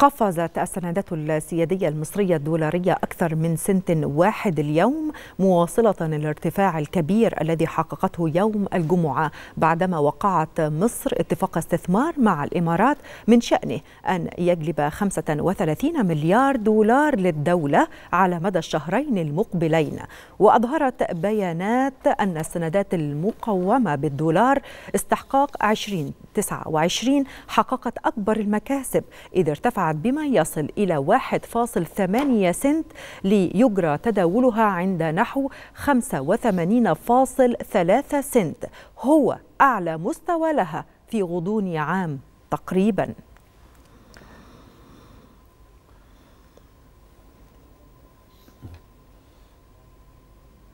قفزت السندات السيادية المصرية الدولارية أكثر من سنت واحد اليوم مواصلة الارتفاع الكبير الذي حققته يوم الجمعة بعدما وقعت مصر اتفاق استثمار مع الإمارات من شأنه أن يجلب 35 مليار دولار للدولة على مدى الشهرين المقبلين وأظهرت بيانات أن السندات المقومة بالدولار استحقاق 20 2029 حققت أكبر المكاسب إذ ارتفعت بما يصل إلى 1.8 سنت ليجرى تداولها عند نحو 85.3 سنت هو أعلى مستوى لها في غضون عام تقريباً